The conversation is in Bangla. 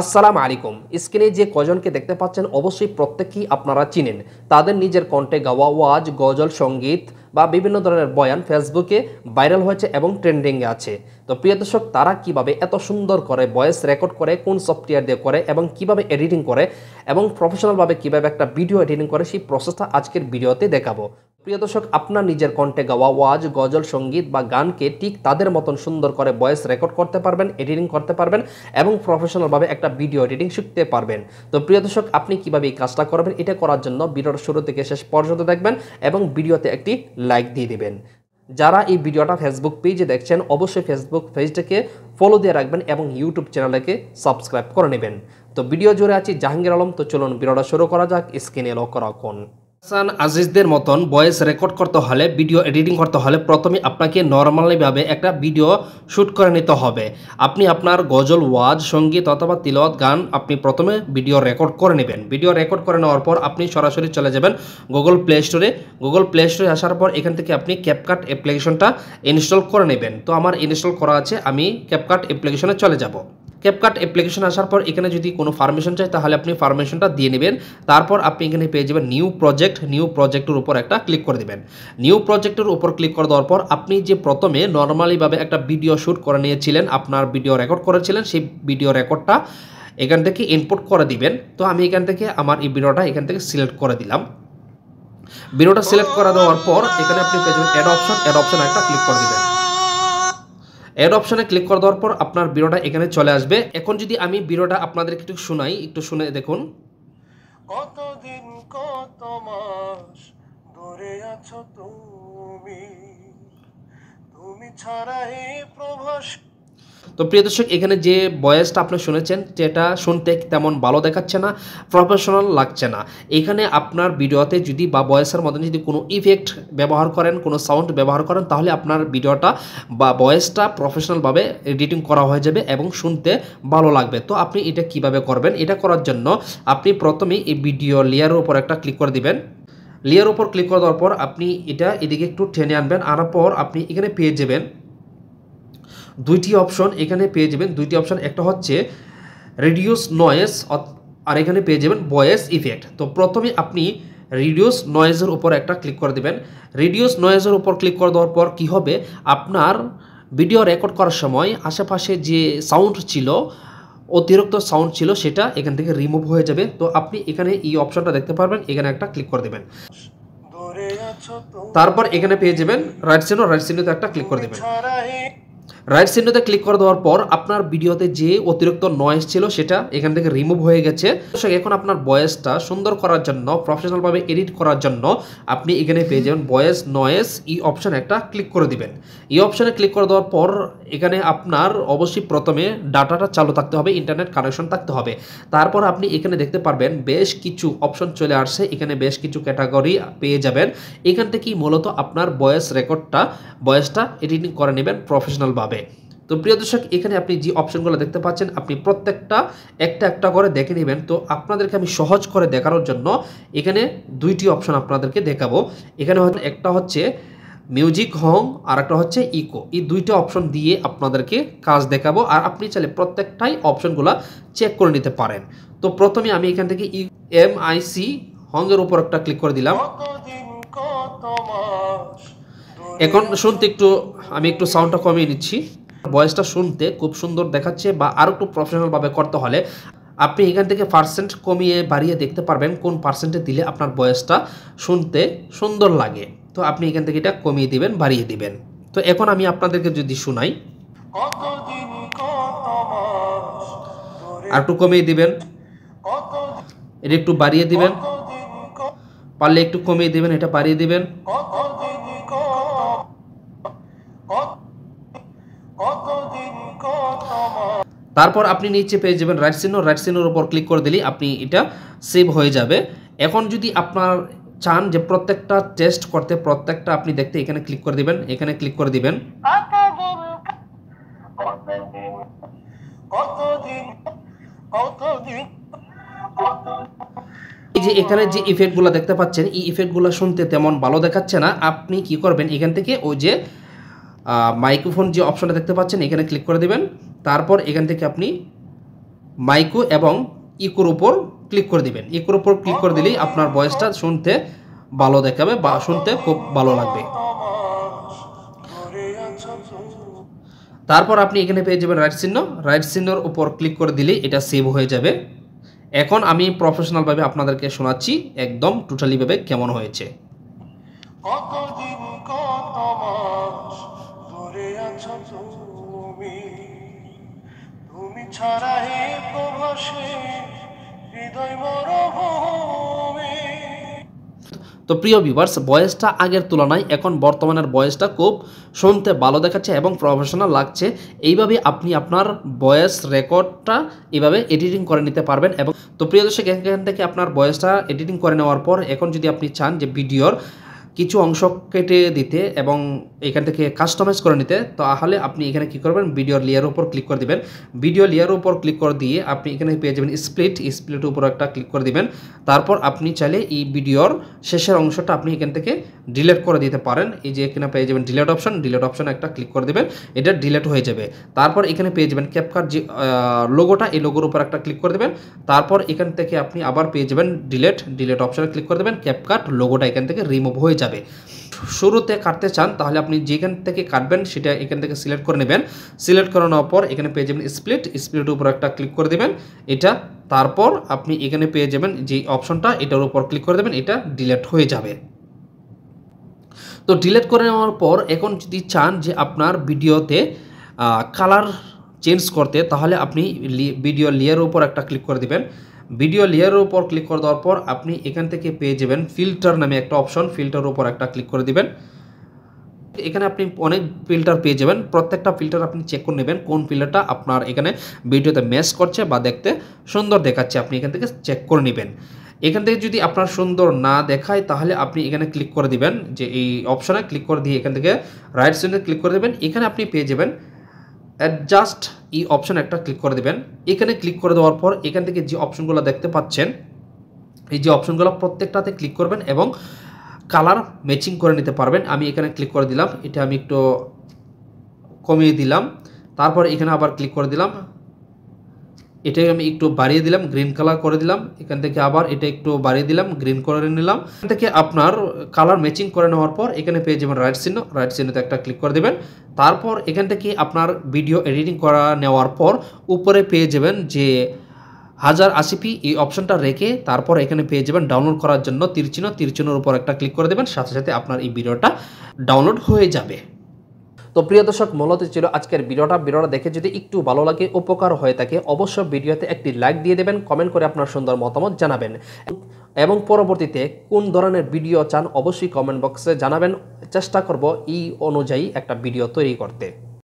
আসসালাম আলাইকুম স্ক্রিনে যে কজনকে দেখতে পাচ্ছেন অবশ্যই প্রত্যেকেই আপনারা চিনেন তাদের নিজের কণ্ঠে গাওয়া ওয়াজ গজল সঙ্গীত বা বিভিন্ন ধরনের বয়ান ফেসবুকে ভাইরাল হয়েছে এবং ট্রেন্ডিংয়ে আছে তো প্রিয় দর্শক তারা কিভাবে এত সুন্দর করে ভয়েস রেকর্ড করে কোন সফটওয়্যার দিয়ে করে এবং কিভাবে এডিটিং করে এবং প্রফেশনালভাবে কিভাবে একটা ভিডিও এডিটিং করে সেই প্রসেসটা আজকের ভিডিওতে দেখাবো প্রিয় দর্শক আপনার নিজের কণ্ঠে গাওয়া ওয়াজ গজল সঙ্গীত বা গানকে ঠিক তাদের মতন সুন্দর করে ভয়েস রেকর্ড করতে পারবেন এডিটিং করতে পারবেন এবং প্রফেশনালভাবে একটা ভিডিও এডিটিং শিখতে পারবেন তো প্রিয় দর্শক আপনি কীভাবে এই কাজটা করবেন এটা করার জন্য ভিডিওর শুরু থেকে শেষ পর্যন্ত দেখবেন এবং ভিডিওতে একটি লাইক দিয়ে দেবেন যারা এই ভিডিওটা ফেসবুক পেজে দেখছেন অবশ্যই ফেসবুক পেজটাকে ফলো দিয়ে রাখবেন এবং ইউটিউব চ্যানেলটাকে সাবস্ক্রাইব করে নেবেন তো ভিডিও জুড়ে আছি জাহাঙ্গীর আলম তো চলুন ভিডিওটা শুরু করা যাক স্ক্রিনে লক রাখুন হাসান আজিজদের মতন ভয়েস রেকর্ড করতে হলে ভিডিও এডিটিং করতে হলে প্রথমে আপনাকে নর্মালিভাবে একটা ভিডিও শ্যুট করে নিতে হবে আপনি আপনার গজল ওয়াজ সঙ্গীত অথবা তিলত গান আপনি প্রথমে ভিডিও রেকর্ড করে নেবেন ভিডিও রেকর্ড করে নেওয়ার পর আপনি সরাসরি চলে যাবেন গুগল প্লে স্টোরে গুগল প্লে স্টোরে আসার পর এখান থেকে আপনি ক্যাপকার্ট অ্যাপ্লিকেশনটা ইনস্টল করে নেবেন তো আমার ইনস্টল করা আছে আমি ক্যাপকার্ট অ্যাপ্লিকেশনে চলে যাব ক্যাপকাট অ্যাপ্লিকেশন আসার পর এখানে যদি কোনো ফার্মেশন চাই তাহলে আপনি ফার্মেশনটা দিয়ে নেবেন তারপর আপনি এখানে পেয়ে যাবেন নিউ প্রজেক্ট নিউ প্রজেক্টের উপর একটা ক্লিক করে দেবেন নিউ প্রজেক্টের উপর ক্লিক করে দেওয়ার পর আপনি যে প্রথমে নর্মালিভাবে একটা ভিডিও শ্যুট করে নিয়েছিলেন আপনার ভিডিও রেকর্ড করেছিলেন সেই ভিডিও রেকর্ডটা এখান থেকে ইনপুট করে দিবেন তো আমি এখান থেকে আমার এই ভিডিওটা এখান থেকে সিলেক্ট করে দিলাম ভিডিওটা সিলেক্ট করে দেওয়ার পর এখানে আপনি পেয়ে যাবেন অ্যাড অপশন অ্যাড অপশন একটা ক্লিক করে দেবেন এড অপশনে ক্লিক করে দেওয়ার পর আপনার বিরোটা এখানে চলে আসবে এখন যদি আমি বিরোটা আপনাদেরকে একটু শোনাই একটু শুনে দেখুন কতদিন কত মাস দূরে আছো তুমি তুমি ছাড়া প্রভাস তো প্রিয় দর্শক এখানে যে বয়েসটা আপনি শুনেছেন যেটা শুনতে তেমন ভালো দেখাচ্ছে না প্রফেশনাল লাগছে না এখানে আপনার ভিডিওতে যদি বা বয়েসের মধ্যে যদি কোনো ইফেক্ট ব্যবহার করেন কোনো সাউন্ড ব্যবহার করেন তাহলে আপনার ভিডিওটা বা বয়েসটা প্রফেশনালভাবে এডিটিং করা হয়ে যাবে এবং শুনতে ভালো লাগবে তো আপনি এটা কিভাবে করবেন এটা করার জন্য আপনি প্রথমেই এই ভিডিও লেয়ারের উপর একটা ক্লিক করে দিবেন লেয়ার উপর ক্লিক করে দেওয়ার পর আপনি এটা এদিকে একটু টেনে আনবেন আনার পর আপনি এখানে পেয়ে যাবেন দুইটি অপশন এখানে পেয়ে যাবেন দুইটি অপশন একটা হচ্ছে রিডিউস নয়েস আর এখানে পেয়ে যাবেন বয়েস ইফেক্ট তো প্রথমে আপনি রিডিউস নয়েজের উপর একটা ক্লিক করে দেবেন রিডিউস নয়েজের উপর ক্লিক করে দেওয়ার পর কী হবে আপনার ভিডিও রেকর্ড করার সময় আশেপাশে যে সাউন্ড ছিল অতিরিক্ত সাউন্ড ছিল সেটা এখান থেকে রিমুভ হয়ে যাবে তো আপনি এখানে এই অপশনটা দেখতে পারবেন এখানে একটা ক্লিক করে দেবেন তারপর এখানে পেয়ে যাবেন রাইট সিনো রাইট সিনোতে একটা ক্লিক করে দেবেন রাইট চিহ্নতে ক্লিক করে দেওয়ার পর আপনার ভিডিওতে যে অতিরিক্ত নয়েস ছিল সেটা এখান থেকে রিমুভ হয়ে গেছে এখন আপনার বয়েসটা সুন্দর করার জন্য প্রফেশনালভাবে এডিট করার জন্য আপনি এখানে পেয়ে যাবেন বয়েস নয়েস ই অপশান একটা ক্লিক করে দিবেন এই অপশানে ক্লিক করে দেওয়ার পর এখানে আপনার অবশ্যই প্রথমে ডাটাটা চালু থাকতে হবে ইন্টারনেট কানেকশন থাকতে হবে তারপর আপনি এখানে দেখতে পারবেন বেশ কিছু অপশন চলে আসছে এখানে বেশ কিছু ক্যাটাগরি পেয়ে যাবেন এখান থেকেই মূলত আপনার বয়েস রেকর্ডটা বয়েসটা এডিটিং করে নেবেন প্রফেশনালভাবে হবে তো প্রিয় দর্শক এখানে আপনি যে অপশনগুলো দেখতে পাচ্ছেন আপনি প্রত্যেকটা একটা একটা করে দেখে নেবেন তো আপনাদেরকে আমি সহজ করে দেখানোর জন্য এখানে দুইটি অপশন আপনাদেরকে দেখাবো এখানে হয়তো একটা হচ্ছে মিউজিক হং আর একটা হচ্ছে ইকো এই দুইটা অপশন দিয়ে আপনাদেরকে কাজ দেখাবো আর আপনি চাইলে প্রত্যেকটাই অপশনগুলো চেক করে নিতে পারেন তো প্রথমে আমি এখান থেকে ই এম আই সি হংয়ের উপর একটা ক্লিক করে দিলাম এখন শুনতে একটু আমি একটু সাউন্ডটা কমিয়ে নিচ্ছি ভয়েসটা শুনতে খুব সুন্দর দেখাচ্ছে বা আরও একটু প্রফেশনালভাবে করতে হলে আপনি এখান থেকে পার্সেন্ট কমিয়ে বাড়িয়ে দেখতে পারবেন কোন পার্সেন্টে দিলে আপনার বয়সটা শুনতে সুন্দর লাগে তো আপনি এখান থেকে এটা কমিয়ে দিবেন বাড়িয়ে দিবেন তো এখন আমি আপনাদেরকে যদি শোনাই আর একটু কমিয়ে দিবেন এটা একটু বাড়িয়ে দিবেন পারলে একটু কমিয়ে দিবেন এটা বাড়িয়ে দিবেন তারপর আপনি নিচে পেয়ে যাবেন রাইট সিনো রাইট সিনোর উপর ক্লিক করে দিলেই আপনি এটা সেভ হয়ে যাবে এখন যদি আপনার চান যে প্রত্যেকটা টেস্ট করতে প্রত্যেকটা আপনি দেখতে এখানে ক্লিক করে দিবেন এখানে ক্লিক করে দিবেন এই যে এখানে যে ইফেক্টগুলো দেখতে পাচ্ছেন এই ইফেক্টগুলো শুনতে তেমন ভালো দেখাচ্ছে না আপনি কি করবেন এখান থেকে ওই যে মাইক্রোফোন যে অপশনটা দেখতে পাচ্ছেন এখানে ক্লিক করে দেবেন তারপর এখান থেকে আপনি মাইকো এবং ইকোর উপর ক্লিক করে দিবেন ইকোর উপর ক্লিক করে দিলেই আপনার বয়সটা শুনতে ভালো দেখাবে বা শুনতে খুব ভালো লাগবে তারপর আপনি এখানে পেয়ে যাবেন রাইট চিহ্ন রাইট চিহ্নর উপর ক্লিক করে দিলেই এটা সেভ হয়ে যাবে এখন আমি প্রফেশনালভাবে আপনাদেরকে শোনাচ্ছি একদম টোটালিভাবে কেমন হয়েছে কত মাস ধরে আছো তুমি তুমি ছাড়াই প্রভাসে হৃদয় মরভূমি তো প্রিয় ভিউয়ার্স বয়েসটা আগের তুলনায় এখন বর্তমানের বয়েসটা খুব শুনতে ভালো দেখাচ্ছে এবং প্রফেশনাল লাগছে এইভাবে আপনি আপনার বয়েস রেকর্ডটা এইভাবে এডিটিং করে নিতে পারবেন এবং তো প্রিয় দর্শক এখান থেকে আপনার বয়সটা এডিটিং করে নেওয়ার পর এখন যদি আপনি চান যে ভিডিওর কিছু অংশ কেটে দিতে এবং এখান থেকে কাস্টমাইজ করে নিতে তাহলে আপনি এখানে কি করবেন ভিডিও লেয়ারের উপর ক্লিক করে দিবেন ভিডিও লেয়ারের উপর ক্লিক করে দিয়ে আপনি এখানে পেয়ে যাবেন স্প্লিট স্প্লিটের উপর একটা ক্লিক করে দিবেন তারপর আপনি চাইলে এই ভিডিওর শেষের অংশটা আপনি এখান থেকে ডিলেট করে দিতে পারেন এই যে এখানে পেয়ে যাবেন ডিলেট অপশন ডিলেট অপশন একটা ক্লিক করে দেবেন এটা ডিলেট হয়ে যাবে তারপর এখানে পেয়ে যাবেন ক্যাপকার যে লোগোটা এই লোগোর উপর একটা ক্লিক করে দেবেন তারপর এখান থেকে আপনি আবার পেয়ে যাবেন ডিলেট ডিলেট অপশানে ক্লিক করে দেবেন ক্যাপকার্ট লোগোটা এখান থেকে রিমুভ হয়ে যাবে শুরুতে কাটতে চান তাহলে আপনি যেখান থেকে কাটবেন সেটা এখান থেকে সিলেক্ট করে নেবেন সিলেক্ট করানোর পর এখানে পেয়ে যাবেন স্প্লিট স্প্লিটের উপর একটা ক্লিক করে দেবেন এটা তারপর আপনি এখানে পেয়ে যাবেন যে অপশনটা এটার উপর ক্লিক করে দেবেন এটা ডিলেট হয়ে যাবে তো ডিলেট করে নেওয়ার পর এখন যদি চান যে আপনার ভিডিওতে কালার চেঞ্জ করতে তাহলে আপনি ভিডিও লেয়ারের উপর একটা ক্লিক করে দেবেন ভিডিও লেয়ারের উপর ক্লিক করে দেওয়ার পর আপনি এখান থেকে পেয়ে যাবেন ফিল্টার নামে একটা অপশন ফিল্টারের উপর একটা ক্লিক করে দিবেন এখানে আপনি অনেক ফিল্টার পেয়ে যাবেন প্রত্যেকটা ফিল্টার আপনি চেক করে নেবেন কোন ফিল্টারটা আপনার এখানে ভিডিওতে ম্যাচ করছে বা দেখতে সুন্দর দেখাচ্ছে আপনি এখান থেকে চেক করে নেবেন এখান থেকে যদি আপনার সুন্দর না দেখায় তাহলে আপনি এখানে ক্লিক করে দিবেন যে এই অপশনে ক্লিক করে দিয়ে এখান থেকে রাইট সাইডে ক্লিক করে দেবেন এখানে আপনি পেয়ে যাবেন অ্যাডজাস্ট এই অপশান একটা ক্লিক করে দেবেন এখানে ক্লিক করে দেওয়ার পর এখান থেকে যে অপশনগুলো দেখতে পাচ্ছেন এই যে অপশনগুলো প্রত্যেকটাতে ক্লিক করবেন এবং কালার ম্যাচিং করে নিতে পারবেন আমি এখানে ক্লিক করে দিলাম এটা আমি একটু কমিয়ে দিলাম তারপর এখানে আবার ক্লিক করে দিলাম এটাকে আমি একটু বাড়িয়ে দিলাম গ্রিন কালার করে দিলাম এখান থেকে আবার এটা একটু বাড়িয়ে দিলাম গ্রিন করে নিলাম এখান থেকে আপনার কালার ম্যাচিং করে নেওয়ার পর এখানে পেয়ে যাবেন রাইট চিহ্ন রাইট চিহ্নতে একটা ক্লিক করে দেবেন তারপর এখান থেকে আপনার ভিডিও এডিটিং করা নেওয়ার পর উপরে পেয়ে যাবেন যে হাজার আশিপি এই অপশনটা রেখে তারপর এখানে পেয়ে যাবেন ডাউনলোড করার জন্য তিরচিহ্ন তিরচিহ্নর উপর একটা ক্লিক করে দেবেন সাথে সাথে আপনার এই ভিডিওটা ডাউনলোড হয়ে যাবে তো প্রিয় দর্শক মূলত ছিল আজকের ভিডিওটা ভিডিওটা দেখে যদি একটু ভালো লাগে উপকার হয়ে থাকে অবশ্যই ভিডিওতে একটি লাইক দিয়ে দেবেন কমেন্ট করে আপনার সুন্দর মতামত জানাবেন এবং পরবর্তীতে কোন ধরনের ভিডিও চান অবশ্যই কমেন্ট বক্সে জানাবেন চেষ্টা করব এই অনুযায়ী একটা ভিডিও তৈরি করতে